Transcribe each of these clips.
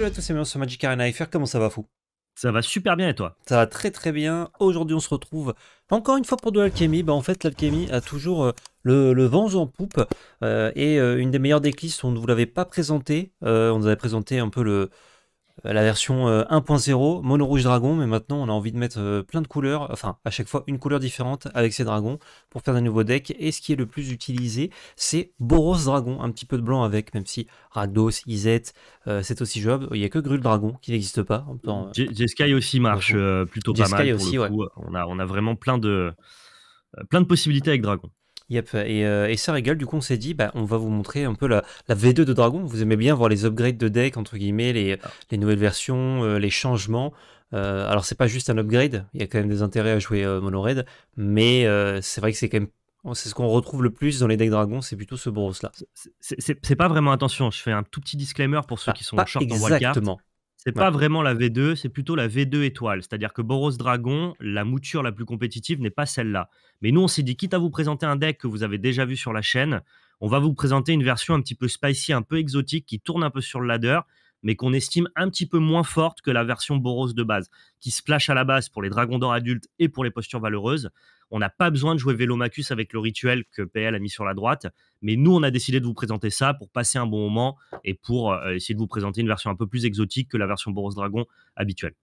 Salut à tous et bienvenue sur Magic Arena comment ça va fou Ça va super bien et toi Ça va très très bien, aujourd'hui on se retrouve encore une fois pour de l'alchimie, Ben en fait l'alchimie a toujours euh, le, vent en poupe euh, et euh, une des meilleures déclisses. on ne vous l'avait pas présenté, on nous avait présenté un peu le, euh, la version 1.0, euh, mono rouge dragon, mais maintenant on a envie de mettre euh, plein de couleurs, enfin à chaque fois une couleur différente avec ces dragons pour faire des nouveaux decks. Et ce qui est le plus utilisé, c'est Boros Dragon, un petit peu de blanc avec, même si Ragdos, Izet, c'est aussi jouable Il n'y a que Grul Dragon qui n'existe pas. J.Sky aussi marche plutôt pas mal. On, a, on a vraiment plein de, plein de possibilités avec Dragon. Yep. Et, ça euh, régale, du coup, on s'est dit, bah, on va vous montrer un peu la, V2 de Dragon. Vous aimez bien voir les upgrades de deck, entre guillemets, les, ah. nouvelles versions, euh, les changements. Euh, alors, c'est pas juste un upgrade, il y a quand même des intérêts à jouer Mono mais c'est vrai que c'est quand même c'est ce qu'on retrouve le plus dans les decks Dragon, c'est plutôt ce boros là. C'est pas vraiment attention, je fais un tout petit disclaimer pour ceux qui sont pas short exactement. C'est pas vraiment la V2, c'est plutôt la V2 étoile. C'est-à-dire que Boros Dragon, la mouture la plus compétitive n'est pas celle-là. Mais nous, on s'est dit, quitte à vous présenter un deck que vous avez déjà vu sur la chaîne, on va vous présenter une version un petit peu spicy, un peu exotique, qui tourne un peu sur le ladder, mais qu'on estime un petit peu moins forte que la version Boros de base, qui splash à la base pour les dragons d'or adultes et pour les postures valeureuses. On n'a pas besoin de jouer Vélomacus avec le rituel que PL a mis sur la droite, mais nous, on a décidé de vous présenter ça pour passer un bon moment et pour euh, essayer de vous présenter une version un peu plus exotique que la version Boros Dragon habituelle.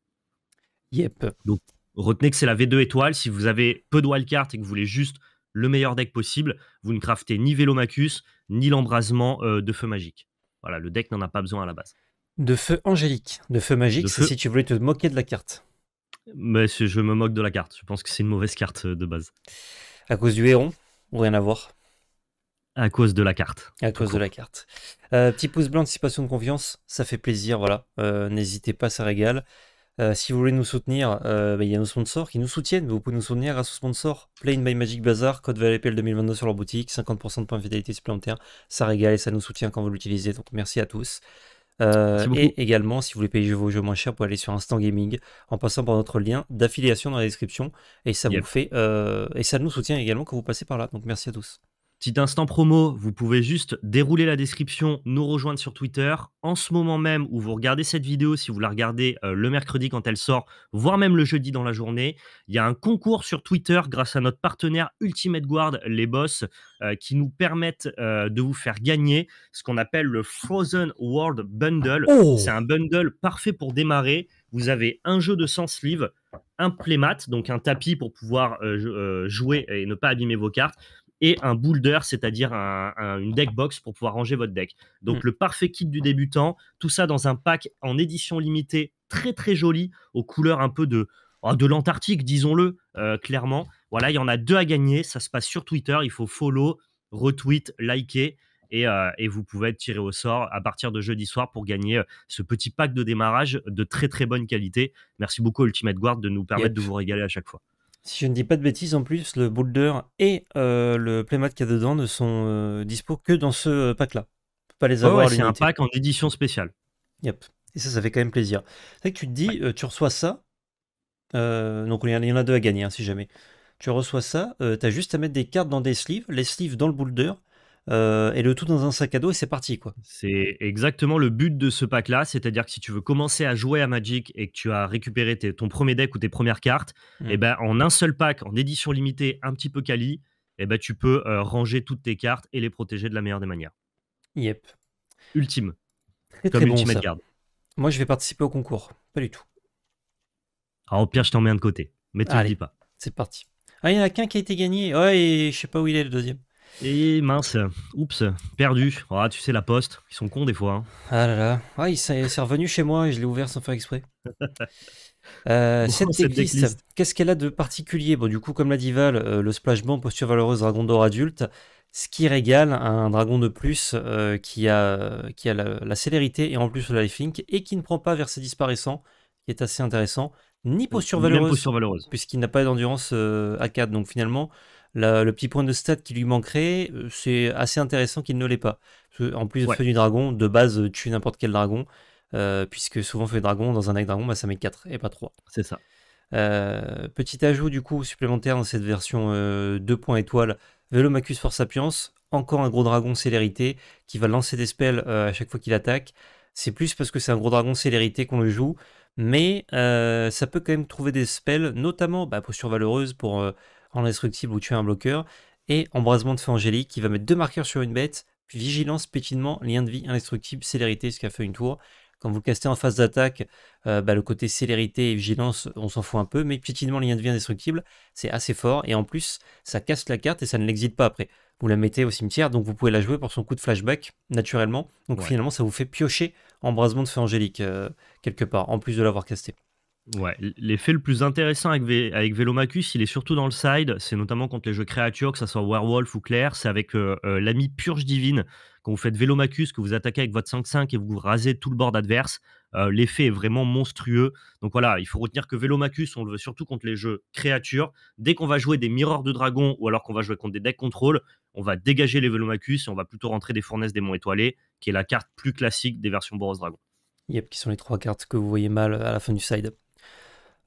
Yep. Donc, retenez que c'est la V2 étoile. Si vous avez peu de wildcards et que vous voulez juste le meilleur deck possible, vous ne craftez ni Vélomacus, ni l'embrasement euh, de feu magique. Voilà, le deck n'en a pas besoin à la base. De feu angélique, de feu magique, si tu voulais te moquer de la carte. Mais je me moque de la carte. Je pense que c'est une mauvaise carte euh, de base. À cause du héron ou rien à voir À cause de la carte. À cause de la carte. Euh, petit pouce blanc, anticipation de confiance, ça fait plaisir. Voilà, euh, n'hésitez pas, ça régale. si vous voulez nous soutenir, bah, il y a nos sponsors qui nous soutiennent. Vous pouvez nous soutenir grâce aux sponsors Plain by Magic Bazaar, code VLPL 2022 sur leur boutique, 50% de points de fidélité supplémentaires. Ça régale et ça nous soutient quand vous l'utilisez. Donc merci à tous. Euh, et également, si vous voulez payer vos jeux moins chers, vous pouvez aller sur Instant Gaming en passant par notre lien d'affiliation dans la description. Et ça vous fait, euh, et ça nous soutient également quand vous passez par là. Donc merci à tous. Petit instant promo, vous pouvez juste dérouler la description, nous rejoindre sur Twitter. En ce moment même où vous regardez cette vidéo, si vous la regardez euh, le mercredi quand elle sort, voire même le jeudi dans la journée, il y a un concours sur Twitter grâce à notre partenaire Ultimate Guard, les boss, euh, qui nous permettent euh, de vous faire gagner ce qu'on appelle le Frozen World Bundle. Oh. C'est un bundle parfait pour démarrer. Vous avez un jeu de 100 sleeves, un playmat, donc un tapis pour pouvoir jouer et ne pas abîmer vos cartes et un boulder, c'est-à-dire un, une deck box pour pouvoir ranger votre deck. Donc mm. le parfait kit du débutant, tout ça dans un pack en édition limitée, très très joli, aux couleurs un peu de, oh, de l'Antarctique, disons-le euh, clairement. Voilà, il y en a deux à gagner, ça se passe sur Twitter, il faut follow, retweet, liker. Et, euh, vous pouvez être tiré au sort à partir de jeudi soir pour gagner euh, ce petit pack de démarrage de très très bonne qualité. Merci beaucoup Ultimate Guard de nous permettre de vous régaler à chaque fois. Si je ne dis pas de bêtises, en plus, le boulder et euh, le playmat qu'il y a dedans ne sont euh, dispo que dans ce euh, pack-là. On peut pas les avoir. c'est un pack en édition spéciale. Yep. Et ça, ça fait quand même plaisir. C'est que tu te dis, tu reçois ça. donc il y en a deux à gagner, hein, si jamais. Tu reçois ça, tu as juste à mettre des cartes dans des sleeves, les sleeves dans le boulder, euh, et le tout dans un sac à dos et c'est parti quoi. C'est exactement le but de ce pack là, c'est-à-dire que si tu veux commencer à jouer à Magic et que tu as récupéré ton premier deck ou tes premières cartes, mm. et eh ben en un seul pack, en édition limitée, un petit peu quali, et eh ben tu peux euh, ranger toutes tes cartes et les protéger de la meilleure des manières. Yep. Ultime. Comme ultime Ultimate bon, Moi je vais participer au concours, pas du tout. Alors ah, au pire je t'en mets un de côté, mais tu le dis pas. C'est parti. Ah il y en a qu'un qui a été gagné, ouais et je sais pas où il est le deuxième. Et mince, oups, perdu. Ah, tu sais, la poste, ils sont cons des fois. Hein. Ah là là. Ah, il s'est revenu chez moi et je l'ai ouvert sans faire exprès. Euh, cette, église, qu'est-ce qu'elle a de particulier Bon, du coup, comme l'a dit Val, euh, le splash posture valeureuse, dragon d'or adulte, ce qui régale un dragon de plus euh, qui a, qui a la, célérité et en plus le lifelink et qui ne prend pas vers ses disparaissants, qui est assez intéressant, ni posture valeureuse, puisqu'il n'a pas d'endurance à 4. Donc finalement, le petit point de stat qui lui manquerait, euh, c'est assez intéressant qu'il ne l'ait pas. En plus, de Feu du Dragon, de base, euh, tue n'importe quel dragon, euh, puisque souvent Feu du Dragon, dans un deck Dragon, bah, ça met 4 et pas 3. C'est ça. petit ajout du coup supplémentaire dans cette version 2 points étoile, Velomacus Force Sapiens, encore un gros dragon célérité qui va lancer des spells à chaque fois qu'il attaque. C'est plus parce que c'est un gros dragon célérité qu'on le joue, mais ça peut quand même trouver des spells, notamment bah, posture pour pour indestructible ou tuer un bloqueur, et embrasement de feu angélique qui va mettre deux marqueurs sur une bête, puis vigilance, pétinement, lien de vie, indestructible, célérité, ce a fait une tour. Quand vous le castez en phase d'attaque, euh, bah, le côté célérité et vigilance, on s'en fout un peu, mais pétinement, lien de vie indestructible, c'est assez fort, et en plus, ça casse la carte et ça ne l'exite pas après. Vous la mettez au cimetière, donc vous pouvez la jouer pour son coup de flashback, naturellement. Donc finalement, ça vous fait piocher embrasement de feu angélique, euh, quelque part, en plus de l'avoir casté. Ouais, l'effet le plus intéressant avec, Vélomacus, Velomacus, il est surtout dans le side. C'est notamment contre les jeux créatures, que ce soit Werewolf ou Claire. C'est avec euh, euh, l'ami Purge Divine. Quand vous faites Velomacus, que vous attaquez avec votre 5-5 et vous rasez tout le board adverse, euh, l'effet est vraiment monstrueux. Donc voilà, il faut retenir que Velomacus, on le veut surtout contre les jeux créatures. Dès qu'on va jouer des Mirrors de Dragon ou alors qu'on va jouer contre des decks contrôle, on va dégager les Velomacus et on va plutôt rentrer des Fournaises Monts Étoilés, qui est la carte plus classique des versions Boros Dragon. Yep, qui sont les trois cartes que vous voyez mal à la fin du side.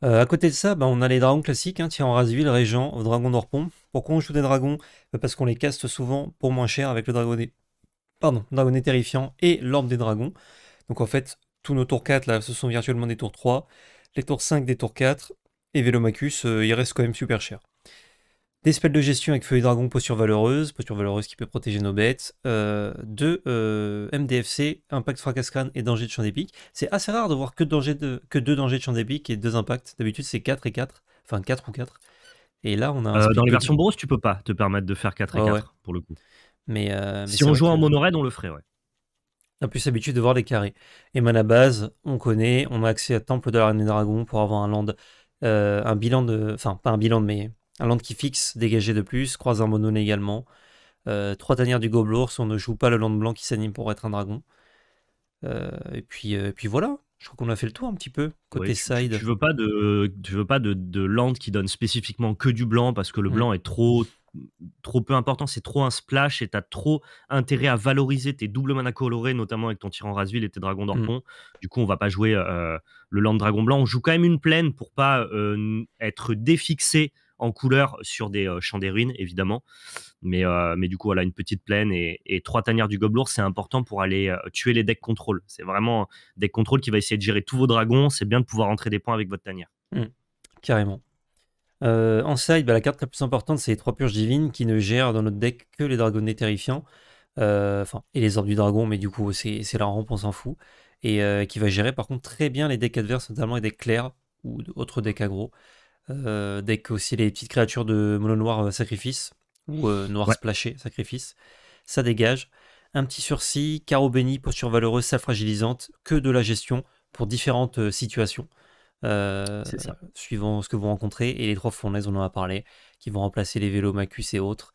Euh, à côté de ça, ben, on a les dragons classiques, hein, Razville, Régent, Dragon d'Orpon. Pourquoi on joue des dragons euh, Parce qu'on les caste souvent pour moins cher avec le dragonnet. Pardon, terrifiant et l'orbe des dragons. Donc en fait, tous nos tours 4 là, ce sont virtuellement des tours 3, les tours 5 des tours 4, et Velomacus, euh, il reste quand même super cher des spells de gestion avec feuilles Dragon, posture Valeureuse, posture Valeureuse qui peut protéger nos bêtes, euh, deux euh, MDFC, Impact Fracascrane et Danger de Champ d'épique. C'est assez rare de voir que, deux Dangers de Champ d'épique et deux Impacts. D'habitude, c'est 4 et 4, enfin 4 ou 4. Et là, on a euh, Dans les versions brosses, tu peux pas te permettre de faire 4 et 4 pour le coup. Mais, si on joue en monorail on le ferait, ouais. On a plus l'habitude de voir les carrés. Et la base, on connaît, on a accès à Temple de l'arène Reine des pour avoir un land, un bilan de. Enfin, pas un bilan, de, mais un land qui fixe, dégagé de plus, croise un mono également. Euh, trois tanières du gobelours, on ne joue pas le land blanc qui s'anime pour être un dragon. Euh, et, puis, euh, puis voilà, je crois qu'on a fait le tour un petit peu, côté side. Tu, veux pas, de, tu veux pas de, land qui donne spécifiquement que du blanc parce que le mm. blanc est trop, trop peu important, c'est trop un splash et t'as trop intérêt à valoriser tes doubles mana colorés, notamment avec ton tyran Rasville et tes dragons mm. d'Orpon. Du coup, on va pas jouer le land dragon blanc. On joue quand même une plaine pour pas être défixé en couleur sur des euh, champs des ruines, évidemment. Mais, euh, mais du coup, voilà, une petite plaine et, trois tanières du gobelour, c'est important pour aller euh, tuer les decks contrôle. C'est vraiment des contrôles qui va essayer de gérer tous vos dragons. C'est bien de pouvoir entrer des points avec votre tanière. Mmh. carrément. en side, bah, la carte la plus importante, c'est les trois purges divines qui ne gèrent dans notre deck que les dragonnets terrifiants. enfin, et les orbes du dragon, mais du coup, c'est la rampe, on s'en fout. Et qui va gérer par contre très bien les decks adverses, notamment les decks clairs ou d'autres decks aggro. Euh, deck aussi les petites créatures de mono noir euh, sacrifice ou euh, noir splashé sacrifice. Ça dégage. Un petit sursis, carreau béni, posture valeureuse, sa fragilisante, que de la gestion pour différentes euh, situations. Suivant ce que vous rencontrez. Et les trois fournaises, on en a parlé, qui vont remplacer les vélos Macus et autres,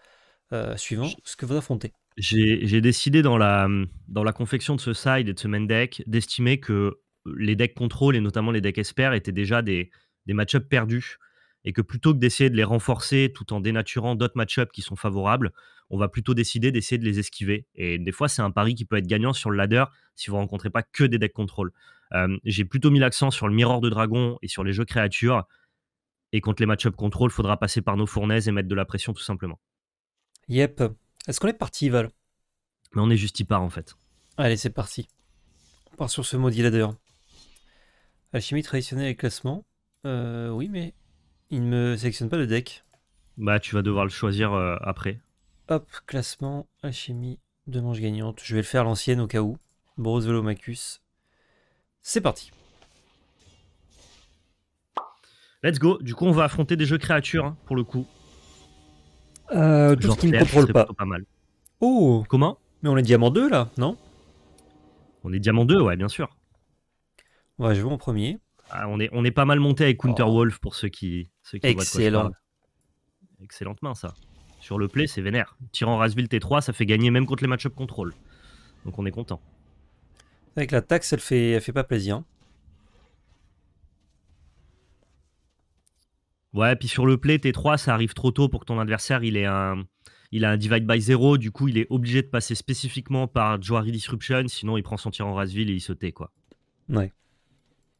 suivant ce que vous affrontez. J'ai décidé dans la, dans la confection de ce side et de ce main deck d'estimer que les decks contrôle et notamment les decks experts étaient déjà des, des match-ups perdus et que plutôt que d'essayer de les renforcer tout en dénaturant d'autres match-ups qui sont favorables, on va plutôt décider d'essayer de les esquiver. Et des fois, c'est un pari qui peut être gagnant sur le ladder si vous ne rencontrez pas que des decks contrôle. Euh, j'ai plutôt mis l'accent sur le Mirror de dragon et sur les jeux créatures. Et contre les match-ups il faudra passer par nos fournaises et mettre de la pression tout simplement. Yep. Est-ce qu'on est parti, Val Mais on est juste y part en fait. Allez, c'est parti. On part sur ce maudit ladder. Alchimie traditionnelle et classement. Euh, oui, mais il ne me sélectionne pas le deck. Bah, tu vas devoir le choisir euh, après. Hop, classement, alchimie, deux manches gagnantes. Je vais le faire l'ancienne au cas où. Boros Velomacus. C'est parti. Let's go. Du coup, on va affronter des jeux créatures hein, pour le coup. Euh, tout ce qui ne contrôle pas. mal. Oh Comment Mais on est diamant 2 là, non On est diamant 2, ouais, bien sûr. Ouais, je vais en premier. Ah, on, est, on est pas mal monté avec oh. Counter Wolf pour ceux qui, Excellent. Excellente main, ça. Sur le play, c'est vénère. Tirant Rasville T3, ça fait gagner même contre les match-up contrôle. Donc on est content. Avec la taxe, elle fait, fait pas plaisir. Ouais, puis sur le play, T3, ça arrive trop tôt pour que ton adversaire, il ait un, il a un divide by 0. Du coup, il est obligé de passer spécifiquement par Johari Disruption. Sinon, il prend son tir en Rasville et il saute quoi. Ouais.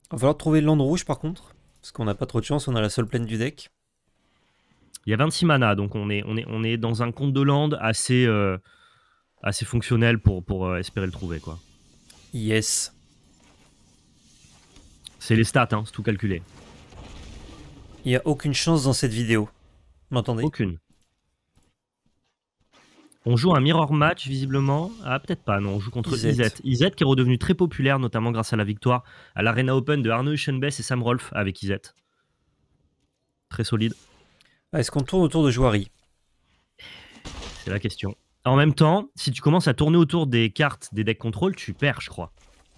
Il va falloir trouver land rouge, par contre. Parce qu'on n'a pas trop de chance, on a la seule plaine du deck. Il y a 26 mana, donc on est, on est, on est dans un compte de land assez, euh, assez fonctionnel pour, pour euh, espérer le trouver. quoi. Yes. C'est les stats, hein, c'est tout calculé. Il n'y a aucune chance dans cette vidéo. M'entendez Aucune. On joue un mirror match, visiblement. Ah, peut-être pas, non, on joue contre Izet. Izet qui est redevenu très populaire, notamment grâce à la victoire à l'Arena Open de Arnaud Schenbess et Sam Rolf avec Izet. Très solide. Ah, est-ce qu'on tourne autour de Joari C'est la question. En même temps, si tu commences à tourner autour des cartes des decks contrôle, tu perds, je crois.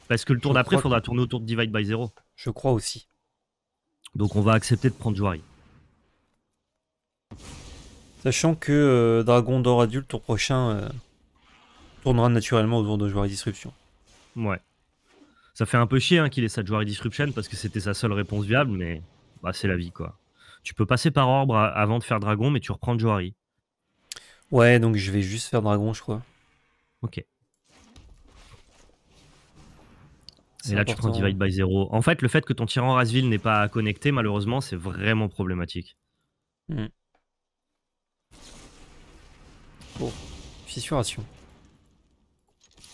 Parce que le tour d'après, il faudra tourner autour de Divide by Zero. Je crois aussi. Donc on va accepter de prendre Joari. Sachant que euh, Dragon d'or adulte, ton prochain, euh, tournera naturellement autour de Joueur Disruption. Ouais. Ça fait un peu chier hein, qu'il ait sa Joueur Disruption parce que c'était sa seule réponse viable, mais bah, c'est la vie quoi. Tu peux passer par Orbre avant de faire Dragon, mais tu reprends Jouari. Ouais, donc je vais juste faire Dragon, je crois. Ok. Et là, tu prends Divide by Zero. En fait, le fait que ton tyran Rasville n'est pas connecté, malheureusement, c'est vraiment problématique. Hmm fissuration.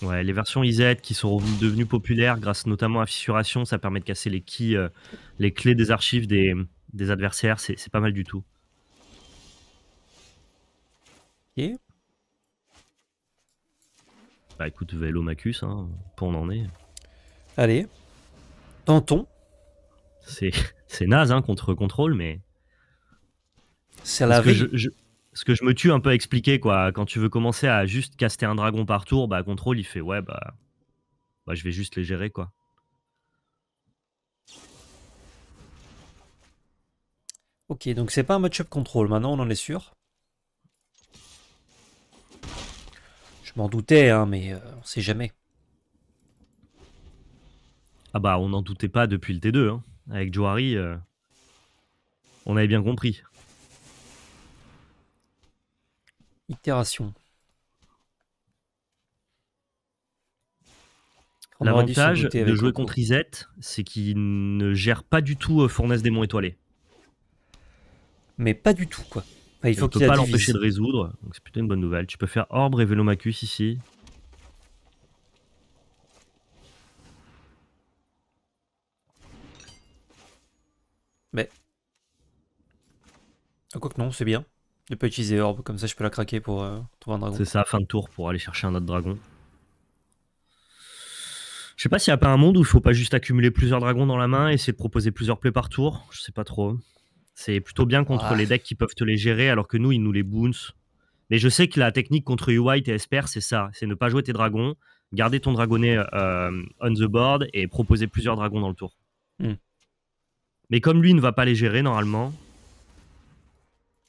Ouais, les versions IZ qui sont devenues populaires grâce notamment à fissuration, ça permet de casser les qui euh, les clés des archives des, adversaires, c'est pas mal du tout. et Bah écoute, vélo Macus, hein, pour en est. Allez. Tentons. C'est naze hein, contre contrôle, mais. C'est la vie ce que je me tue un peu à expliquer, quoi. Quand tu veux commencer à juste caster un dragon par tour, bah, contrôle, il fait ouais, bah, bah je vais juste les gérer, quoi. Ok, donc c'est pas un matchup up contrôle, maintenant on en est sûr. Je m'en doutais, hein, mais euh, on sait jamais. Ah bah, on n'en doutait pas depuis le T2, hein. Avec Johari, euh, on avait bien compris. itération. L'avantage de jouer contre Isette, c'est qu'il ne gère pas du tout euh, Fournaise Démon Étoilé. Mais pas du tout, quoi. il faut qu'il pas l'empêcher de résoudre, donc c'est plutôt une bonne nouvelle. Tu peux faire Orbre et Vélomacus ici. Mais. quoique ah, quoi que non, c'est bien. De pas utiliser Orb, comme ça je peux la craquer pour euh, trouver un dragon. C'est ça, fin de tour pour aller chercher un autre dragon. Je sais pas s'il n'y a pas un monde où il faut pas juste accumuler plusieurs dragons dans la main et essayer de proposer plusieurs plays par tour. Je sais pas trop. C'est plutôt bien contre ah. les decks qui peuvent te les gérer alors que nous, ils nous les boons. Mais je sais que la technique contre U-White et Esper, c'est ça. C'est ne pas jouer tes dragons, garder ton dragonnet euh, on the board et proposer plusieurs dragons dans le tour. Hmm. Mais comme lui ne va pas les gérer normalement,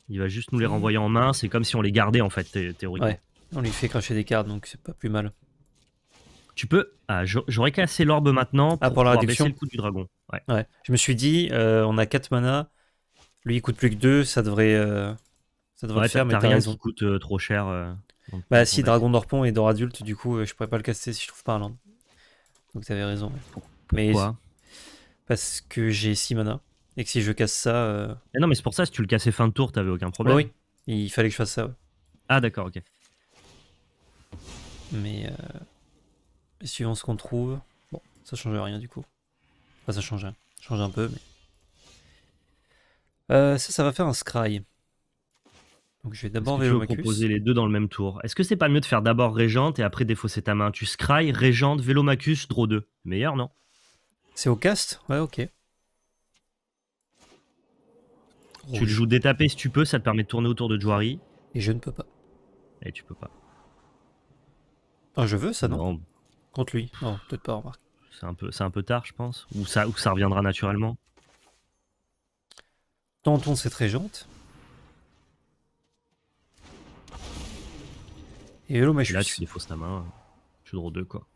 il va juste nous les renvoyer en main. C'est comme si on les gardait en fait, théoriquement. Ouais, on lui fait cracher des cartes, donc c'est pas plus mal. Tu peux. Ah, j'aurais cassé l'orbe maintenant ah, pour, la réduction. le coup du dragon. Ouais. Je me suis dit, euh, on a 4 mana. Lui, il coûte plus que 2. Ça devrait. Euh, ça devrait faire, mais t'as raison. coûte euh, trop cher. bah, si, Dragon d'Orpon et d'or adulte, du coup, je pourrais pas le casser si je trouve pas un land. Donc, t'avais raison. mais, Parce que j'ai 6 mana. Et que si je casse ça. Euh... Eh non, mais c'est pour ça, si tu le cassais fin de tour, t'avais aucun problème. oui, il fallait que je fasse ça. Ah, d'accord, ok. Mais. Euh, suivant ce qu'on trouve. Bon, ça change rien du coup. Enfin, ça change rien. change un peu, mais. Euh, ça, ça va faire un scry. Donc je vais d'abord Vélomacus. proposer les deux dans le même tour. Est-ce que c'est pas mieux de faire d'abord Régente et après défausser ta main Tu scry, Régente, Vélomacus, draw 2. Meilleur, non C'est au cast Ouais, ok. Tu le joues détapé si tu peux, ça te permet de tourner autour de Jouari. Et je ne peux pas. Et tu peux pas. Ah, je veux ça, non, Contre lui Non, peut-être pas, remarque. C'est un, peu, un peu tard, je pense. Ou ça, ou ça reviendra naturellement. c'est très régente. Et hello, suis Là, tu défausses ta main. Tu draws deux, quoi.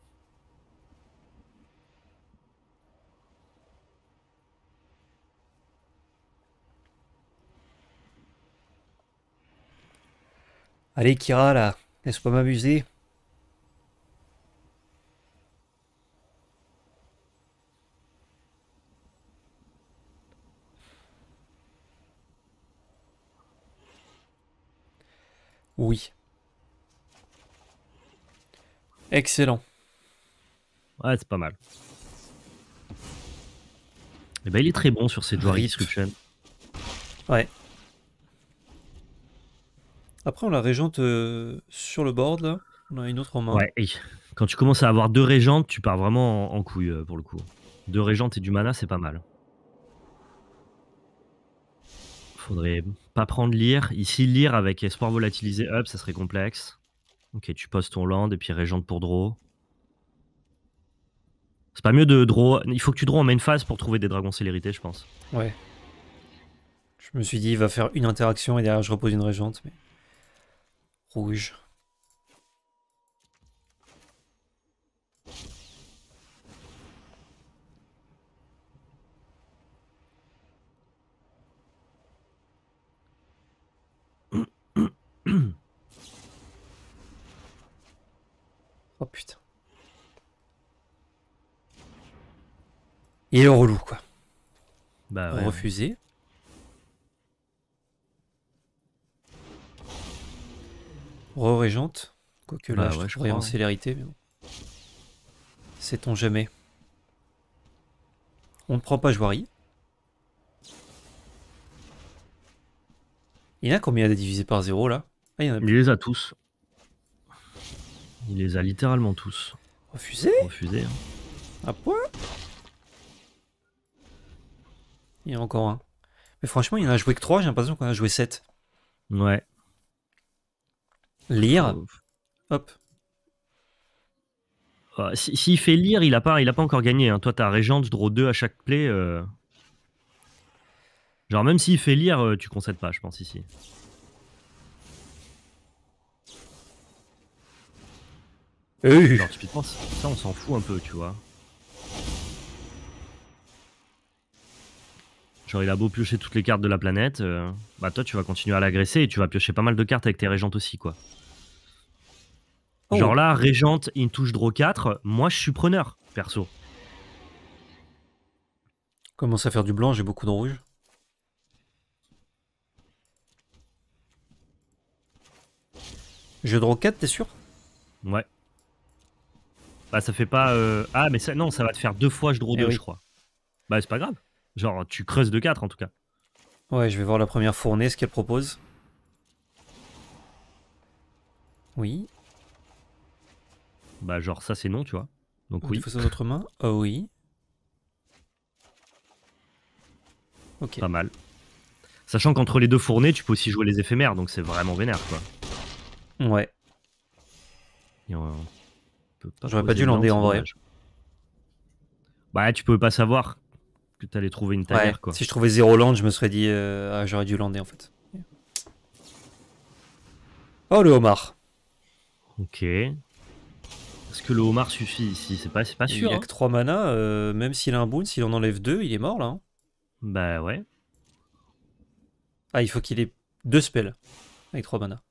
Allez, Kira, là, laisse pas m'amuser. Oui. Excellent. Ouais, c'est pas mal. Et eh ben, il est très bon sur cette Rip. description. Ouais. Après, on la régente euh, sur le board, On a une autre en main. Ouais, quand tu commences à avoir deux régentes, tu pars vraiment en, couille euh, pour le coup. Deux régentes et du mana, c'est pas mal. Faudrait pas prendre lire. Ici, lire avec espoir volatilisé up, ça serait complexe. Ok, tu poses ton land et puis régente pour draw. C'est pas mieux de draw. Il faut que tu draw en main phase pour trouver des dragons célérités, je pense. Ouais. Je me suis dit, il va faire une interaction et derrière, je repose une régente. Mais rouge. Oh putain. Il est relou quoi. Bah, ouais. Refusé. Re-régente. Quoique là, bah je en hein. célérité. Mais bon. Sait-on jamais. On ne prend pas Joirie. Il y en a combien à diviser par zéro là ah, il, les a tous. Il les a littéralement tous. Refusé Refusé. Hein. À ah, point Il y en a encore un. Mais franchement, il y en a joué que 3, j'ai l'impression qu'on a joué 7. Ouais. Lire. Hop. S'il fait lire, il a pas, il a pas encore gagné. Hein. Toi, tu régente, je draw 2 à chaque play. Euh. Genre, même s'il fait lire, euh, tu concèdes pas, je pense, ici. Euh. Genre, typiquement, ça, on s'en fout un peu, tu vois. Genre, il a beau piocher toutes les cartes de la planète. Euh, bah, toi, tu vas continuer à l'agresser et tu vas piocher pas mal de cartes avec tes régentes aussi, quoi. Oh. Genre là, Régente, une touche draw 4, moi je suis preneur, perso. Commence à faire du blanc, j'ai beaucoup de rouge. Je draw 4, t'es sûr Ouais. Bah ça fait pas... Euh, ah mais ça, non, ça va te faire deux fois je draw 2, eh je crois. Bah c'est pas grave. Genre tu creuses de 4 en tout cas. Ouais, je vais voir la première fournée, ce qu'elle propose. Oui. Bah, genre, ça c'est non, tu vois. Donc, oui. ça notre main Oh oui. Ok. Pas mal. Sachant qu'entre les deux fournées, tu peux aussi jouer les éphémères, donc c'est vraiment vénère, quoi. Ouais. J'aurais pas dû lander en vrai. Bah, tu peux pas savoir que t'allais trouver une taille quoi. Si je trouvais zéro land, je me serais dit, euh, ah, j'aurais dû lander en fait. Oh, le homard. Ok est que le homard suffit ici C'est pas, pas sûr. Il hein. a que 3 manas, euh, même s'il a un boon, s'il en enlève 2, il est mort là. Hein. bah ouais. Ah, il faut qu'il ait 2 spells avec 3 mana.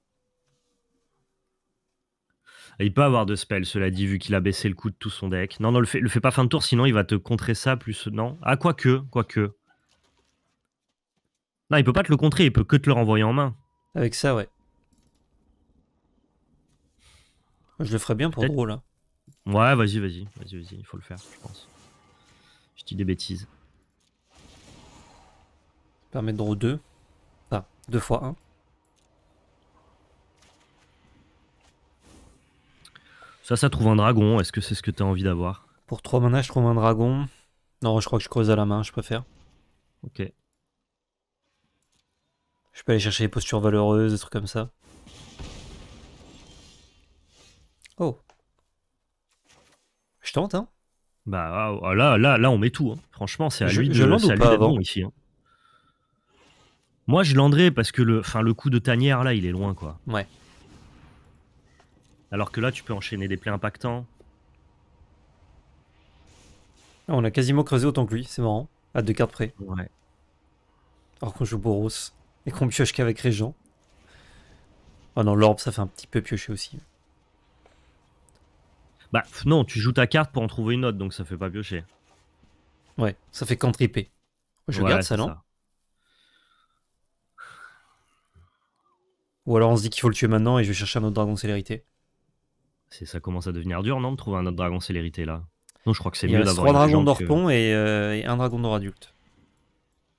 Ah, il peut avoir 2 spells, cela dit, vu qu'il a baissé le coût de tout son deck. Non, non, le fais, le fait pas fin de tour, sinon il va te contrer ça plus. Non. Ah, quoique, quoique. Non, il peut pas te le contrer, il peut que te le renvoyer en main. Avec ça, ouais. Je le ferais bien pour drôle. là. Hein. Ouais, vas-y, vas-y, vas-y, vas-y, il faut le faire, je pense. Je dis des bêtises. Permet de 2. Enfin, 2 fois 1. Ça, ça trouve un dragon. Est-ce que c'est ce que t'as envie d'avoir Pour 3 mana je trouve un dragon. Non, je crois que je creuse à la main, je préfère. Ok. Je peux aller chercher les postures valeureuses, des trucs comme ça. Oh je tente, hein Bah ah, là, là, là, on met tout. Hein. Franchement, c'est à lui de, je ici. Hein. Moi, je l'endrais parce que le, fin, le coup de tanière, là, il est loin, quoi. Ouais. Alors que là, tu peux enchaîner des plaies impactants. Ah, on a quasiment creusé autant que lui, c'est marrant. À deux cartes près. Ouais. Alors qu'on joue Boros et qu'on pioche qu'avec Régent. Oh non, l'orbe, ça fait un petit peu piocher aussi. Bah non, tu joues ta carte pour en trouver une autre, donc ça fait pas piocher. Ouais, ça fait cantriper. Je garde ça, non Ou alors on se dit qu'il faut le tuer maintenant et je vais chercher un autre dragon célérité. C'est ça commence à devenir dur, non, de trouver un autre dragon célérité là. Non, je crois que c'est mieux d'avoir. Trois dragons d'orpon euh, et, un dragon d'or adulte.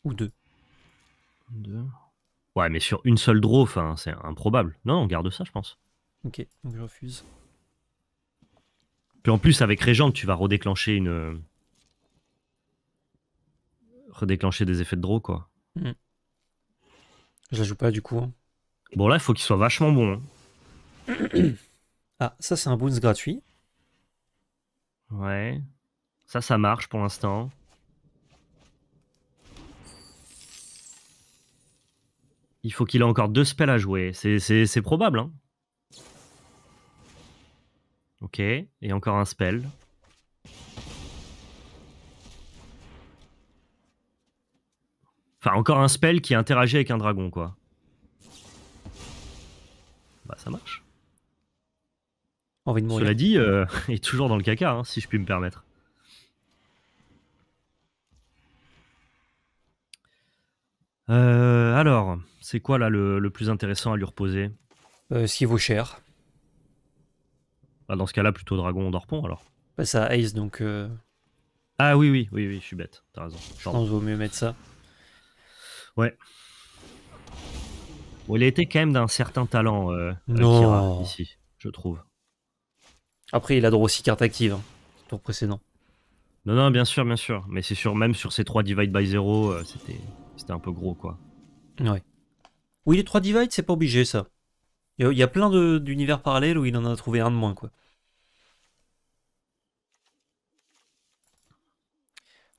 Ou deux. Deux. Ouais, mais sur une seule draw, c'est improbable. Non, on garde ça, je pense. Ok, donc je refuse en plus, avec Régente, tu vas redéclencher une. Redéclencher des effets de draw, quoi. J'ajoute mm. Je joue pas, du coup. Hein. Bon, là, il faut qu'il soit vachement bon. Hein. ah, ça, c'est un boons gratuit. Ouais. Ça, ça marche pour l'instant. Il faut qu'il ait encore deux spells à jouer. C'est probable, hein. Ok, et encore un spell. Enfin, encore un spell qui interagit avec un dragon, quoi. Bah, ça marche. Envie de mourir. Cela dit, euh, il est toujours dans le caca, hein, si je puis me permettre. Euh, alors, c'est quoi là le, plus intéressant à lui reposer euh, Ce qui vaut cher. Bah, dans ce cas-là, plutôt dragon dorpon alors. ça a ace donc. Euh, ah oui, oui, oui, oui, je suis bête, t'as raison. Je pense vaut mieux mettre ça. Ouais. Bon, il a été quand même d'un certain talent, euh, euh Kira, ici, je trouve. Après, il a droit aussi carte active, hein. tour précédent. Non, non, bien sûr, bien sûr. Mais c'est sûr, même sur ces 3 divide by 0, euh, c'était un peu gros, quoi. Ouais. Oui, les 3 divide, c'est pas obligé, ça. Il y a plein d'univers parallèles où il en a trouvé un de moins, quoi.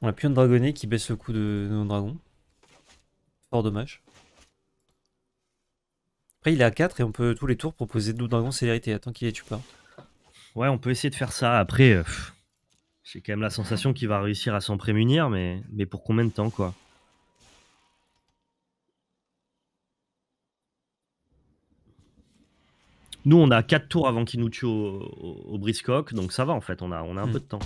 On a plus un dragonnet qui baisse le coup de nos dragons. Fort dommage. Après, il est à 4 et on peut tous les tours proposer deux dragons célérité. Attends qu'il les tue pas. Ouais, on peut essayer de faire ça. Après, euh, j'ai quand même la sensation qu'il va réussir à s'en prémunir, mais, mais pour combien de temps, quoi Nous, on a 4 tours avant qu'il nous tue au, briscock, donc ça va en fait, on a, on a un hmm. peu de temps.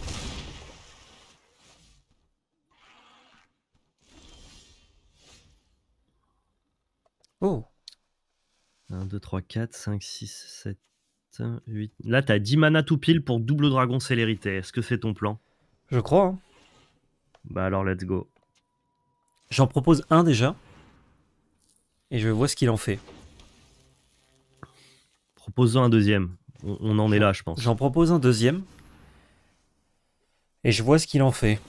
Oh 1, 2, 3, 4, 5, 6, 7, 8. Là, t'as 10 mana tout pile pour double dragon célérité. Est-ce que c'est ton plan Je crois. Hein. Bah alors, let's go. J'en propose un déjà. Et je vois ce qu'il en fait. Proposons un deuxième. On, en est là, je pense. J'en propose un deuxième. Et je vois ce qu'il en fait.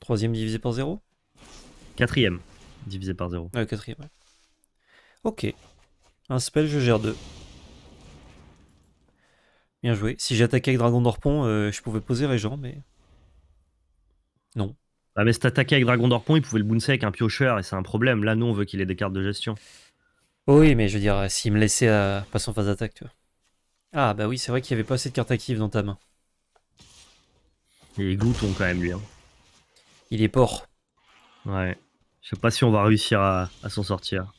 Troisième divisé par zéro Quatrième divisé par zéro. Ouais, quatrième, ouais. Ok. Un spell, je gère deux. Bien joué. Si j'attaquais avec Dragon d'Orpon, euh, je pouvais poser Régent, mais. Non. Ah, mais si t'attaquais avec Dragon d'Orpon, il pouvait le bouncer avec un piocheur, et c'est un problème. Là, nous, on veut qu'il ait des cartes de gestion. Oui, mais je veux dire, s'il me laissait euh, passer en phase d'attaque, tu vois. Ah, bah oui, c'est vrai qu'il n'y avait pas assez de cartes actives dans ta main. Il est glouton quand même, lui. Hein. Il est port. Ouais. Je sais pas si on va réussir à, s'en sortir.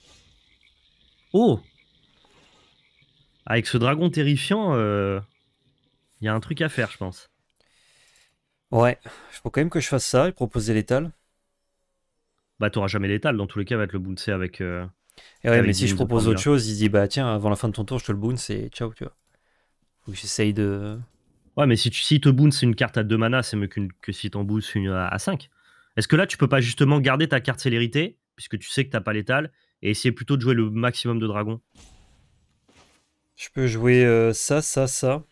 Oh Avec ce dragon terrifiant, euh, il y a un truc à faire, je pense. Ouais, je faut quand même que je fasse ça et proposer l'étal. Bah, t'auras jamais l'étal, dans tous les cas, va être le bouncer avec. Euh, et ouais, ah, mais si je propose autre chose, il dit bah tiens, avant la fin de ton tour, je te le boon, c'est ciao, tu vois. Faut que j'essaye de. Ouais, mais si tu te boon, c'est une carte à 2 mana, c'est mieux que si t'en boost une à 5. Est-ce que là, tu peux pas justement garder ta carte célérité, puisque tu sais que t'as pas l'étal, et essayer plutôt de jouer le maximum de dragons Je peux jouer euh, ça, ça, ça.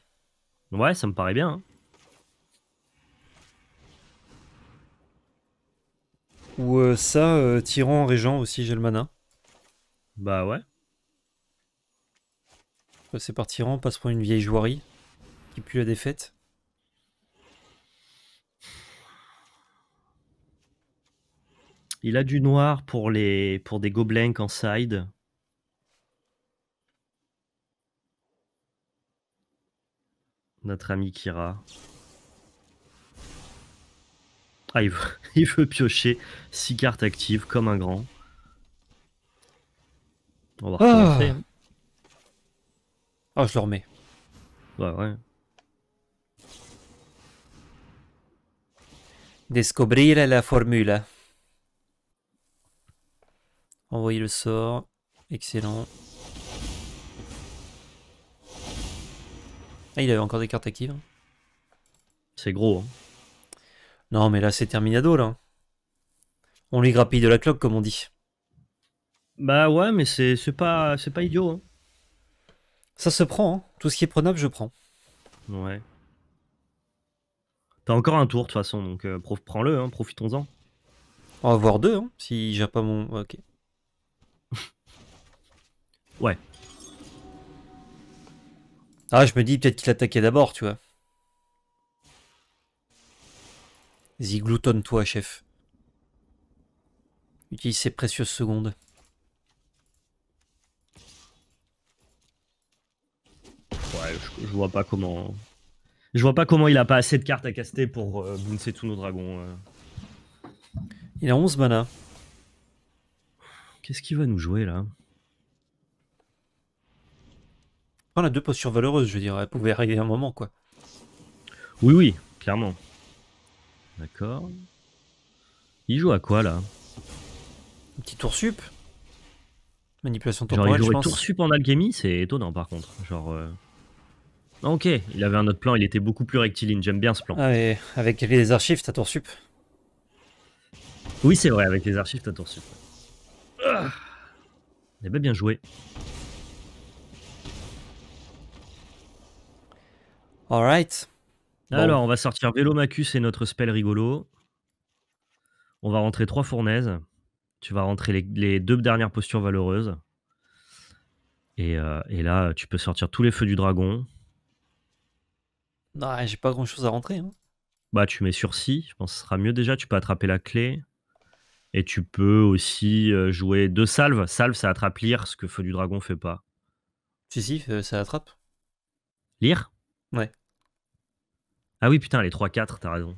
Ouais, ça me paraît bien. Hein. Ou euh, ça, euh, tyran en régent aussi, j'ai le mana. Bah ouais. Bah, c'est parti, on hein, passe pour une vieille jouerie qui pue la défaite. Il a du noir pour, les, pour des gobelins en side. Notre ami Kira. Ah, il veut, il veut piocher 6 cartes actives comme un grand. On va ah. Oh, je le remets. Bah, ouais, ouais. Découvrir la formule. Envoyer le sort. Excellent. Ah, il avait encore des cartes actives. Hein. C'est gros. Hein. Non, mais là, c'est terminado, là. On lui grappille de la cloque, comme on dit. Bah ouais, mais c'est pas, C'est pas idiot. Hein. Ça se prend, hein. tout ce qui est prenable, je prends. Ouais. T'as encore un tour de toute façon, donc euh, prends-le, hein, profitons-en. On va voir deux, si j'ai pas mon. ok. ouais. Ah, je me dis peut-être qu'il attaquait d'abord, tu vois. gloutonne toi chef. Utilise ces précieuses secondes. je, vois pas comment. Je vois pas comment il a pas assez de cartes à caster pour euh, bouncer tous nos dragons. Euh. Il a 11 mana. Qu'est-ce qu'il va nous jouer là On a deux postures valeureuses, je veux dire, elle pouvait arriver un moment quoi. Oui, oui, clairement. D'accord. Il joue à quoi là Un petit tour sup Manipulation temporelle, Genre, il je tour sup en alchimie, c'est étonnant par contre. Genre. Euh, ah, ok, il avait un autre plan, il était beaucoup plus rectiligne, j'aime bien ce plan. Ah, avec les archives, t'as tour sup Oui, c'est vrai, avec les archives, t'as tour sup. Ah. eh ben, bien joué. right. Alors, on va sortir Vélomacus et notre spell rigolo. On va rentrer trois fournaises. Tu vas rentrer les, deux dernières postures valeureuses. Euh, et là, tu peux sortir tous les feux du dragon. Non, j'ai pas grand chose à rentrer. Hein. Bah, tu mets sursis, je pense que ce sera mieux déjà. Tu peux attraper la clé. Et tu peux aussi euh, jouer deux salves. Salve, ça attrape lire, ce que Feu du Dragon fait pas. Si, si, euh, ça attrape. Lire Ouais. Ah oui, putain, les 3-4, t'as raison.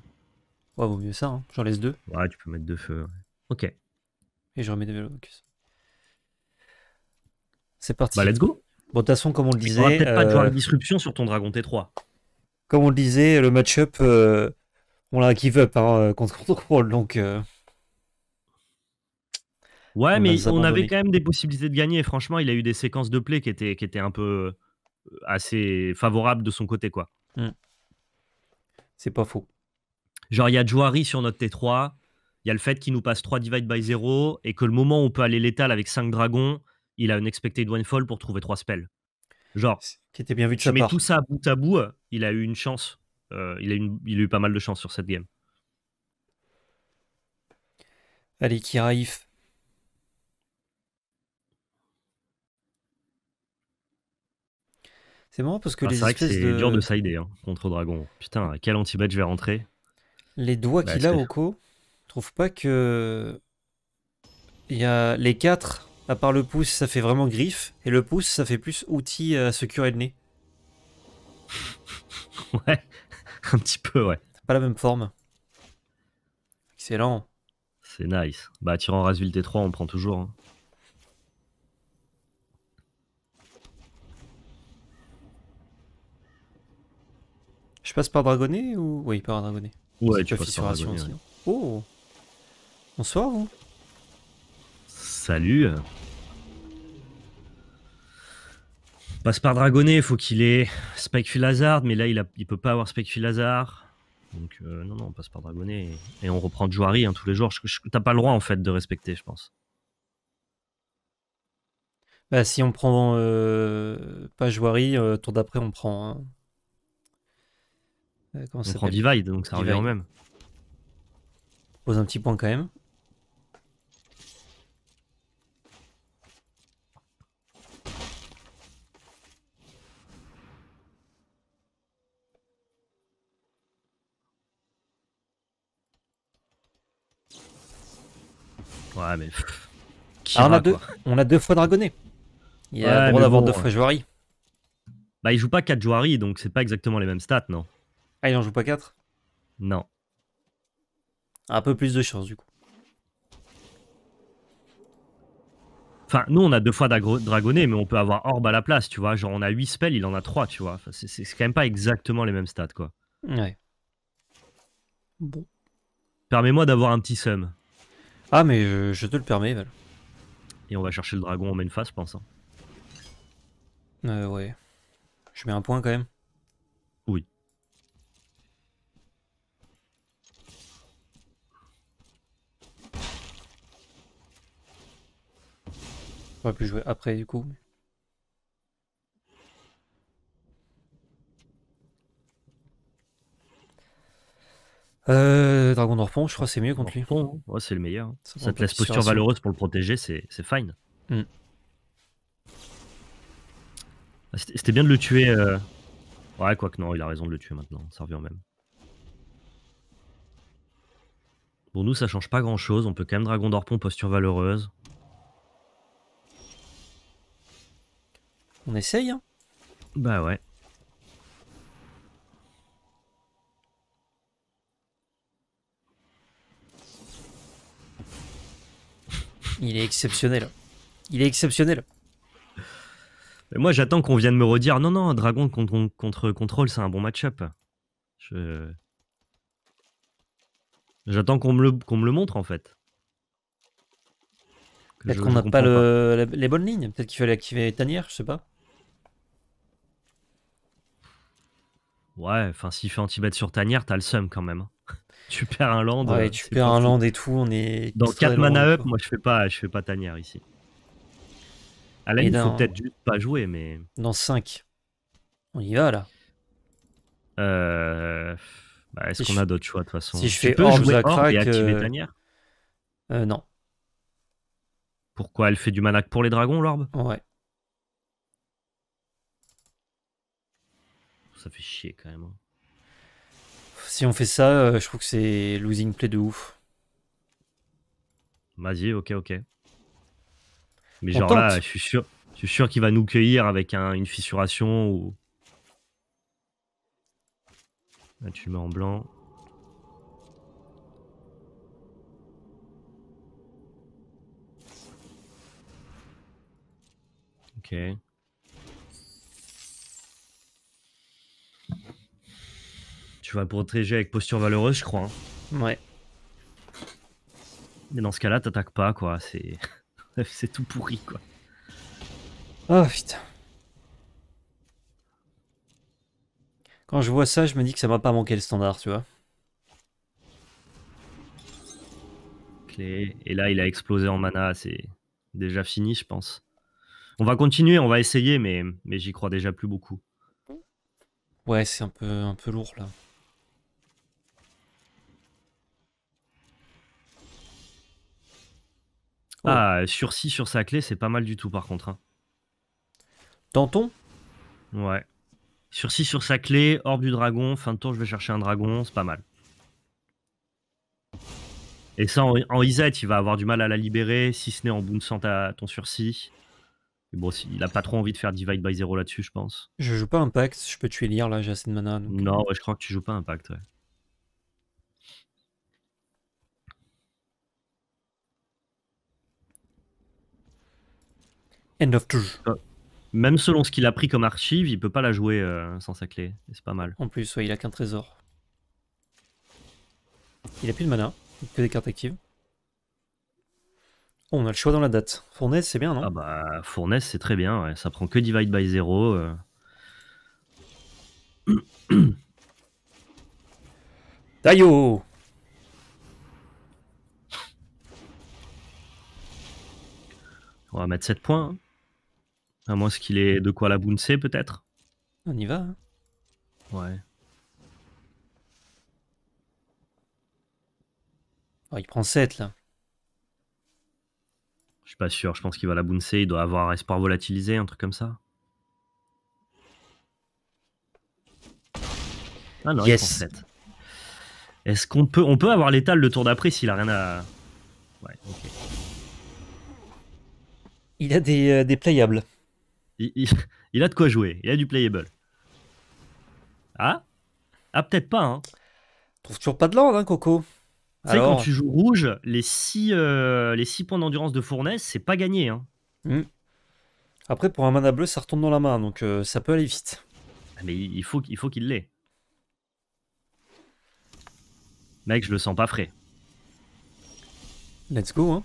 Ouais, vaut mieux ça, hein. j'en laisse deux. Ouais, tu peux mettre deux feux. Ok. Et je remets des vélos. C'est parti. Bah, let's go. Bon, de toute façon, comme on le disait. Tu peut-être pas de jouer la euh, disruption sur ton Dragon T3 comme on le disait, le match-up, euh, on l'a give up par hein, euh, contre Control, donc. Euh. ouais, mais on avait quand même des possibilités de gagner. Franchement, il a eu des séquences de play qui étaient, qui un peu assez favorables de son côté, quoi. Mm. C'est pas faux. Genre, il y a Johari sur notre T3. Il y a le fait qu'il nous passe 3 divide by 0 et que le moment où on peut aller létal avec 5 dragons, il a une expected one fall pour trouver 3 spells. Genre, était bien vu de mets tout ça bout à bout, euh, il a eu une chance. Euh, il, a eu pas mal de chance sur cette game. Allez, Kiraïf. C'est marrant parce que ah, les espèces c'est dur de sider hein, contre Dragon. Putain, quel anti-bet je vais rentrer. Les doigts bah, qu'il a au cou, trouve pas que il y a les quatre à part le pouce, ça fait vraiment griffe. Et le pouce, ça fait plus outil à se curer le nez. ouais, un petit peu, ouais. Pas la même forme. Excellent. C'est nice. Bah, tirant Rasville T3, on prend toujours. Hein. Je passe par Dragonnet ou. Oui, par Dragonnet. Ouais, tu passes par Dragonnet. Ouais. Oh Bonsoir, vous Salut passe par Dragonnet, il faut qu'il ait Spike Hazard, mais là il, a, peut pas avoir Specule Hazard. Donc euh, non, non, on passe par Dragonnet et, on reprend Jouari hein, tous les jours. T'as pas le droit en fait de respecter, je pense. Bah si on prend euh, pas Jouari, euh, tour d'après on prend. Hein. on prend Divide, donc ça revient au même. Pose un petit point quand même. mais. on, a deux, fois dragonné. Il y a d'avoir deux fois Jouari. Bah, il joue pas quatre Jouari, donc c'est pas exactement les mêmes stats, non Ah, il en joue pas quatre Non. Un peu plus de chance, du coup. Enfin, nous, on a deux fois dragonné, mais on peut avoir orbe à la place, tu vois. Genre, on a 8 spells, il en a trois tu vois. c'est quand même pas exactement les mêmes stats, quoi. Ouais. Bon. Permets-moi d'avoir un petit sum. Ah, mais euh, je te le permets, Val. Et on va chercher le dragon en main face, je pense. Hein. Euh, ouais. Je mets un point quand même. Oui. On va plus jouer après du coup. Euh, Dragon Dorpon, je crois que c'est mieux contre lui. Hein. ouais, c'est le meilleur. Ça, te laisse posture valeureuse pour le protéger, c'est fine. Hmm. Ah, c'était bien de le tuer. Euh... Ouais, quoique non, il a raison de le tuer maintenant. Ça revient même. Bon, nous, ça change pas grand chose. On peut quand même Dragon d'Orpon, posture valeureuse. On essaye, hein Bah ouais. Il est exceptionnel. Il est exceptionnel. Moi, j'attends qu'on vienne me redire non, non, Dragon contre, contre Control, c'est un bon match-up. J'attends qu'on me, le montre en fait. Peut-être qu'on n'a pas, les bonnes lignes. Peut-être qu'il fallait activer Tanière, je sais pas. Ouais, enfin, s'il fait anti-bet sur Tanière, t'as le seum quand même. Hein. tu perds un land. Ouais, euh, tu perds un land et tout. On est dans 4 mana up. Moi, je fais pas, je fais pas tanière ici. Alain, eh il faut ben, peut-être juste pas jouer, mais. Dans 5. On y va là. Euh... Bah, Est-ce qu'on a d'autres choix de toute façon Si je fais je orbe, jouer et activer euh, tanière euh, Non. Pourquoi elle fait du mana pour les dragons, l'orbe Ouais. Ça fait chier quand même. Hein si on fait ça, euh, je trouve que c'est losing play de ouf. vas ok, ok. Mais genre là, je suis sûr, je suis sûr qu'il va nous cueillir avec une fissuration ou. Là, tu mets en blanc. Ok. tu vas protéger avec posture valeureuse, je crois. Hein. Ouais. Mais dans ce cas-là, t'attaques pas, quoi. C'est... c'est tout pourri, quoi. Oh putain. Quand je vois ça, je me dis que ça va pas manquer le standard, tu vois. Clé. Et là, il a explosé en mana. C'est déjà fini, je pense. On va continuer, on va essayer, mais, mais j'y crois déjà plus beaucoup. Ouais, c'est un peu, un peu lourd là. Ah, sursis sur sa clé, c'est pas mal du tout par contre. Tanton, hein. Ouais. Sursis sur sa clé, orbe du dragon, fin de tour, je vais chercher un dragon, c'est pas mal. Et ça, en, en il va avoir du mal à la libérer, si ce n'est en bounçant ton sursis. Mais bon, il a pas trop envie de faire divide by zero là-dessus, je pense. Je joue pas impact, je peux tuer lire là, j'ai assez de mana. Non, euh. je crois que tu joues pas impact, ouais. End of touch euh, Même selon ce qu'il a pris comme archive, il peut pas la jouer euh, sans sa clé. C'est pas mal. En plus, il a qu'un trésor. Il a plus de mana, que des cartes actives. Oh, on a le choix dans la date. Fournaise, c'est bien, non Ah bah, Fournaise, c'est très bien. Ouais. Ça prend que Divide by Zero. Euh... Oh, oh. On va mettre 7 points. Hein. À moins qu'il est de quoi la bouncer, peut-être. On y va. Hein. Ouais. Oh, il prend 7 là. Je suis pas sûr, je pense qu'il va la bouncer, il doit avoir espoir volatilisé, un truc comme ça. Ah non, il prend 7. Est-ce qu'on peut, on peut avoir l'étal le tour d'après s'il a rien à... Ouais, ok. Il a des euh, playables. il, a de quoi jouer. Il a du playable. Ah Ah, peut-être pas. Hein. Trouve toujours pas de land, hein, Coco. Tu sais, quand tu joues rouge, les 6 euh, six points d'endurance de Fournaise, c'est pas gagné. Hein. Hmm. Après, pour un mana bleu, ça retourne dans la main, donc euh, ça peut aller vite. Ah, mais il faut, qu'il l'ait. Mec, je le sens pas frais. Let's go, hein.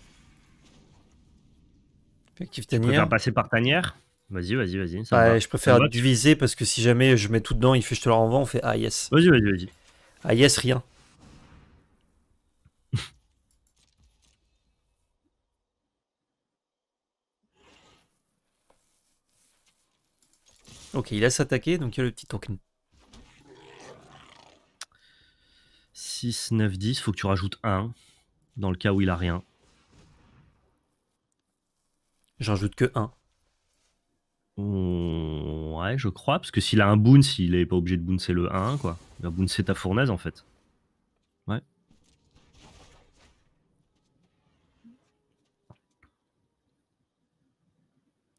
On tu passer par tanière Vas-y, vas-y, vas-y. Je préfère diviser parce que si jamais je mets tout dedans, il fait je te le renvoie, on fait ah yes. Vas-y, vas-y, vas-y. Ah yes, rien. ok, il a s'attaqué donc il y a le petit token. 6, 9, 10, faut que tu rajoutes 1 dans le cas où il a rien. J'en rajoute que 1. Mmh, ouais, je crois, parce que s'il a un boon s'il est pas obligé de c'est le 1 quoi. Il va booncer ta fournaise, en fait. Ouais.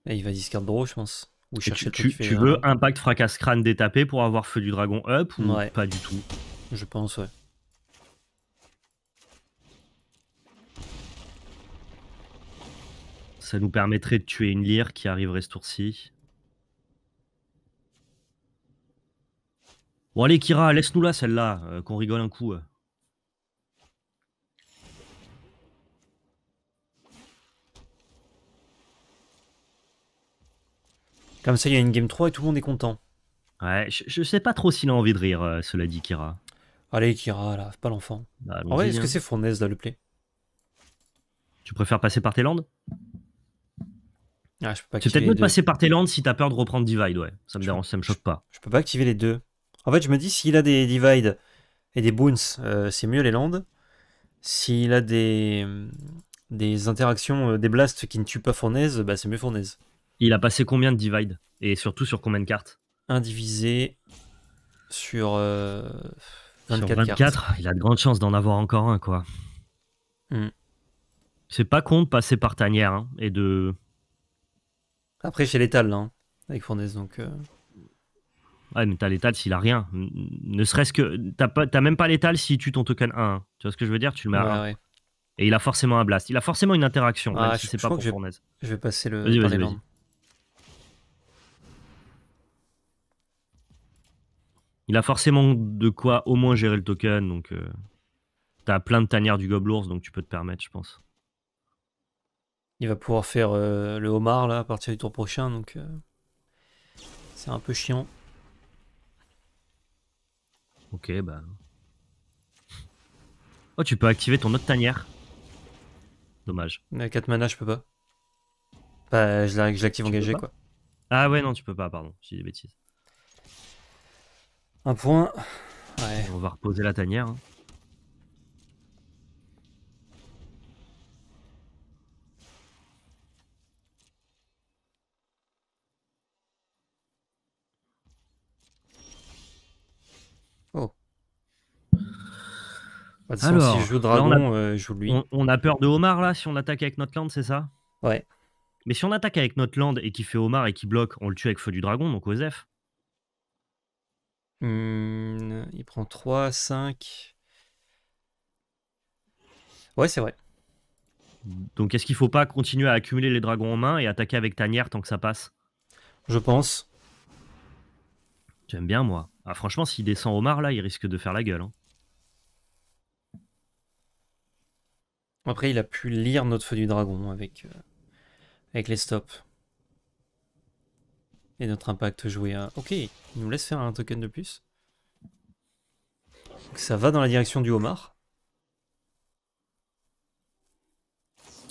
Eh, il va discard draw, je pense. Ou chercher tu, tu, veux impact fracas crâne détapé pour avoir feu du dragon up ou pas du tout Je pense, ouais. Ça nous permettrait de tuer une lyre qui arriverait ce tour-ci. Bon allez Kira, laisse-nous là celle-là, euh, qu'on rigole un coup. Euh. Comme ça, il y a une game 3 et tout le monde est content. Ouais, je, sais pas trop s'il a envie de rire, euh, cela dit Kira. Allez Kira, là, pas l'enfant. Bah, en est-ce que hein. c'est Fournaise là le play Tu préfères passer par tes landes ah, c'est peut-être mieux de passer par tes lands si t'as peur de reprendre Divide, ouais. Ça me dérange, ça me choque pas. Je peux pas activer les deux. En fait, je me dis, s'il a des divides et des Boons, euh, c'est mieux les Lands. S'il a des, hum, des interactions, euh, des blasts qui ne tuent pas Fournaise, bah, c'est mieux Fournaise. Il a passé combien de Divide Et surtout sur combien de cartes Un divisé sur, 24 euh, 24. Il a de grandes chances d'en avoir encore un, quoi. Hmm. C'est pas con de passer par tanière hein, et de après, chez Létal, là, hein, avec Fournaise, donc. Euh. Ouais, mais t'as l'étal s'il a rien. Ne serait-ce que. T'as même pas l'étal si tu ton token 1. Hein. Tu vois ce que je veux dire Tu le mets à Et il a forcément un blast. Il a forcément une interaction. Ah, je, c'est pas pour Je vais passer le. Vas-y, vas il a forcément de quoi au moins gérer le token. Donc. Euh, t'as plein de tanières du gobelours, donc tu peux te permettre, je pense. Il va pouvoir faire euh, le homard là à partir du tour prochain, donc euh, c'est un peu chiant. Ok, bah. Oh, tu peux activer ton autre tanière. Dommage. À 4 mana, je peux pas. Bah, je l'active engagé quoi. Ah ouais, non, tu peux pas, pardon, j'ai des bêtises. Un point. Ouais. On va reposer la tanière. Hein. Oh. si je joue dragon, euh, on, a, peur de Omar là si on attaque avec notre land, c'est ça Ouais. Mais si on attaque avec notre land et qu'il fait Omar et qu'il bloque, on le tue avec feu du dragon, donc Osef. Hmm, il prend 3, 5. Ouais, c'est vrai. Donc est-ce qu'il faut pas continuer à accumuler les dragons en main et attaquer avec tanière tant que ça passe Je pense. J'aime bien moi. Ah, franchement, s'il descend Omar, là, il risque de faire la gueule. Hein. Après, il a pu lire notre feu du dragon avec, euh, avec les stops. Et notre impact joué à... Ok, il nous laisse faire un token de plus. Donc ça va dans la direction du homard.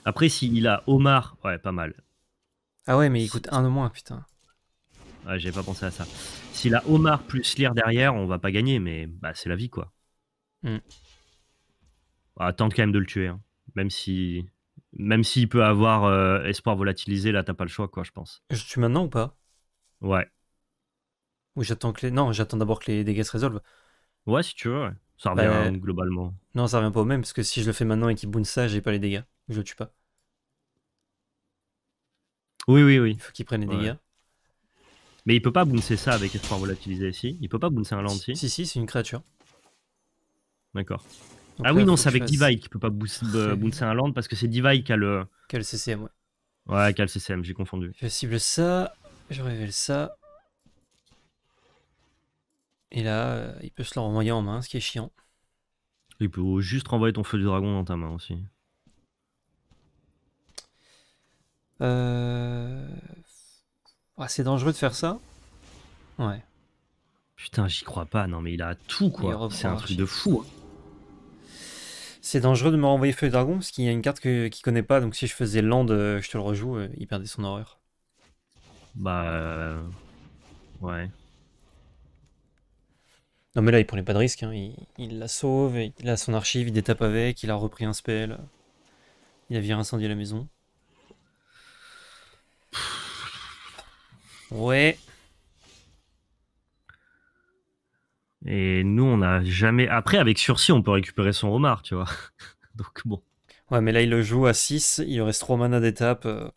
Après, s'il a Omar, ouais, pas mal. Ah ouais, mais il coûte un de moins, putain. Ouais, j'avais pas pensé à ça. Si la Omar plus Lire derrière, on va pas gagner, mais bah, c'est la vie, quoi. Mm. Attends bah, quand même de le tuer. Hein. Même si. Même s'il peut avoir euh, espoir volatilisé, là, t'as pas le choix, quoi, je pense. Je tue maintenant ou pas Ouais. Ou j'attends que Non, j'attends d'abord que les dégâts se résolvent. Ouais, si tu veux, Ça revient bah, hein, globalement. Non, ça revient pas au même, parce que si je le fais maintenant et qu'il boune ça, j'ai pas les dégâts. Je le tue pas. Oui, oui, oui. Il faut qu'il prenne les dégâts. Mais il peut pas bouncer ça avec espoir volatilisé ici. Il peut pas bouncer un land Si, si, si c'est une créature. D'accord. Ah oui, non, c'est avec Divide qui peut pas euh, bouncer un land parce que c'est Divide qui a le. Qui a le CCM, ouais. Ouais, qui a le CCM, j'ai confondu. Je cible ça, je révèle ça. Et là, euh, il peut se le renvoyer en main, ce qui est chiant. Il peut juste renvoyer ton feu du dragon dans ta main aussi. Euh. Ah, c'est dangereux de faire ça Ouais. Putain, j'y crois pas. Non, mais il a tout, quoi. C'est un truc de fou. Hein. C'est dangereux de me renvoyer Feu Dragon parce qu'il y a une carte qu'il connaît pas. Donc si je faisais Land, euh, je te le rejoue, euh, il perdait son horreur. Bah. Euh, ouais. Non, mais là, il prenait pas de risque. Hein. Il, la sauve, il a son archive, il détape avec, il a repris un spell. Il a viré incendie la maison. Ouais. Et nous, on n'a jamais. Après, avec sursis, on peut récupérer son homard, tu vois. Donc bon. Ouais, mais là, il le joue à 6, il reste 3 mana d'étape. Euh,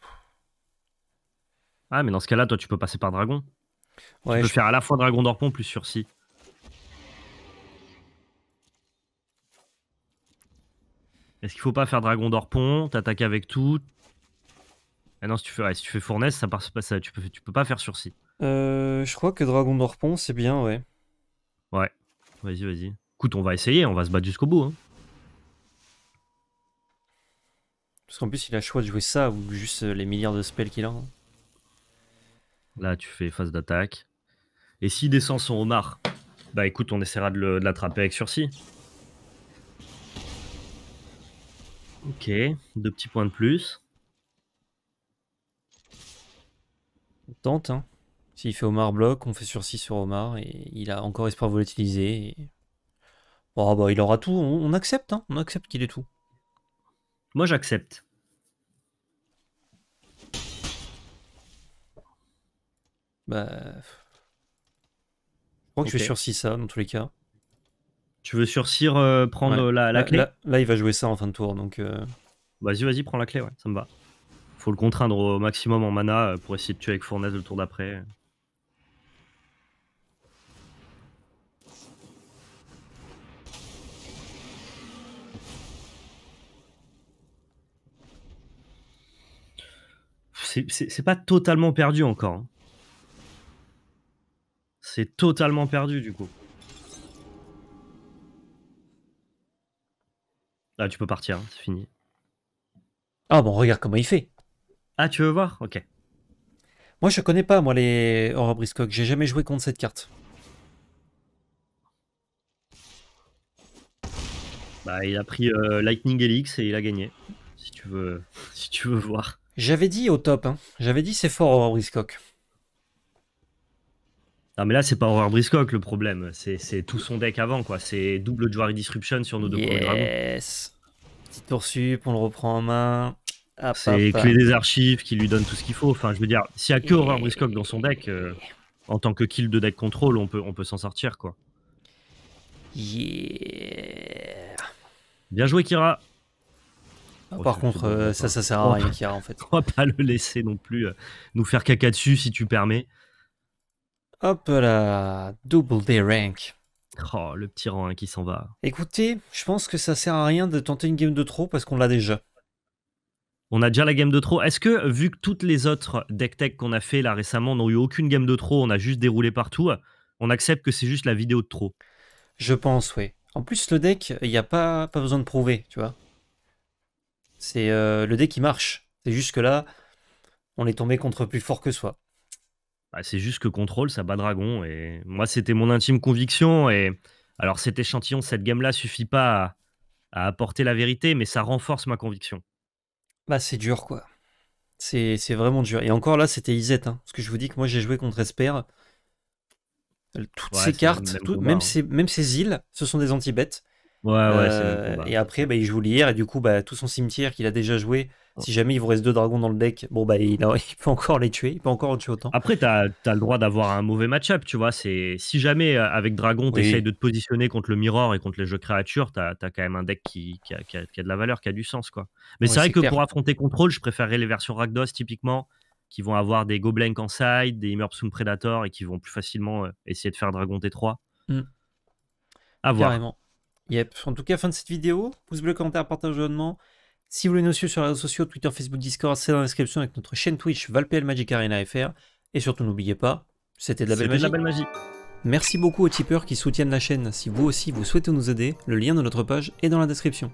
ah, mais dans ce cas-là, toi, tu peux passer par dragon. Ouais, tu peux faire à la fois dragon d'orpon plus sursis. Est-ce qu'il faut pas faire dragon pont T'attaques avec tout, ah non, si tu fais, si tu fais fournaise, ça pas ça. Tu peux, tu peux pas faire sursis. Euh, je crois que Dragon d'Orpon, c'est bien, ouais. Ouais. Vas-y, vas-y. Écoute, on va essayer, on va se battre jusqu'au bout. Hein. Parce qu'en plus, il a le choix de jouer ça ou juste euh, les milliards de spells qu'il a. Hein. Là, tu fais phase d'attaque. Et s'il descend son homard, bah écoute, on essaiera de l'attraper avec sursis. Ok, deux petits points de plus. On tente, hein. S'il fait Omar bloc, on fait sursis sur Omar et il a encore espoir de l'utiliser. Oh, bah, il aura tout, on, accepte, hein. on accepte qu'il ait tout. Moi j'accepte. Bah. Je crois que je vais sursis ça dans tous les cas. Tu veux sursir euh, prendre euh, la, clé là, il va jouer ça en fin de tour donc. Euh, vas-y, vas-y, prends la clé, ouais, ça me va faut le contraindre au maximum en mana euh, pour essayer de tuer avec Fournaise le tour d'après. C'est pas totalement perdu encore. Hein. C'est totalement perdu du coup. Là, ah, tu peux partir, hein, c'est fini. Ah bon, regarde comment il fait. Ah, tu veux voir Ok. Moi, je connais pas, moi, les Horror Briscock. J'ai jamais joué contre cette carte. Bah, il a pris euh, Lightning Elix et il a gagné. Si tu veux, si tu veux voir. J'avais dit au top. Hein. J'avais dit c'est fort Horror Non, mais là, c'est pas Horror le problème. C'est tout son deck avant, quoi. C'est double Jewelry Disruption sur nos deux yes. Petit tour sup, on le reprend en main. Ah, c'est Clé des Archives qui lui donne tout ce qu'il faut. Enfin, je veux dire, s'il n'y a que Horror Briscock dans son deck, euh, en tant que kill de deck control, on peut, on peut s'en sortir, quoi. Yeah. Bien joué, Kira. Ah, oh, par contre, euh, ça, ça sert à rien, Kira, en fait. On va pas le laisser non plus euh, nous faire caca dessus, si tu permets. Hop là, double des rank. Oh, le petit rang qui s'en va. Écoutez, je pense que ça sert à rien de tenter une game de trop parce qu'on l'a déjà. On a déjà la game de trop. Est-ce que, vu que toutes les autres deck tech qu'on a fait là récemment n'ont eu aucune game de trop, on a juste déroulé partout, on accepte que c'est juste la vidéo de trop Je pense, oui. En plus, le deck, il n'y a pas, pas besoin de prouver, tu vois. C'est euh, le deck qui marche. C'est juste que là, on est tombé contre plus fort que soi. Bah, c'est juste que contrôle, ça bat dragon. Et moi, c'était mon intime conviction. Et alors, cet échantillon, cette game là suffit pas à apporter la vérité, mais ça renforce ma conviction. Bah, c'est dur, quoi. C'est vraiment dur. Et encore là, c'était Isette. Hein. parce que je vous dis que moi, j'ai joué contre Esper. Euh, toutes ces cartes, même, tout, hein. même, ces, même, îles, ce sont des anti-bêtes. Ouais, ouais, euh, et après, bah, il joue l'hier, et du coup, bah, tout son cimetière qu'il a déjà joué, si jamais il vous reste deux dragons dans le deck, bon, bah, il, peut encore les tuer, il peut encore en tuer autant. Après, t'as as, le droit d'avoir un mauvais match-up, tu vois. Si jamais, euh, avec dragon, tu de te positionner contre le mirror et contre les jeux créatures, t'as as, quand même un deck qui, a, de la valeur, qui a du sens, quoi. Mais c'est vrai que pour affronter contrôle, je préférerais les versions ragdos typiquement, qui vont avoir des Goblins en side, des Immersum Predator, et qui vont plus facilement euh, essayer de faire dragon T3. Mm. À voir. Yep. En tout cas, fin de cette vidéo. Pouce bleu, commentaire, partage, abonnement. Si vous voulez nous suivre sur les réseaux sociaux, Twitter, Facebook, Discord, c'est dans la description avec notre chaîne Twitch ValPL Magic Arena FR. Et surtout, n'oubliez pas, c'était de, de la belle magie. Merci beaucoup aux tipeurs qui soutiennent la chaîne. Si vous aussi vous souhaitez nous aider, le lien de notre page est dans la description.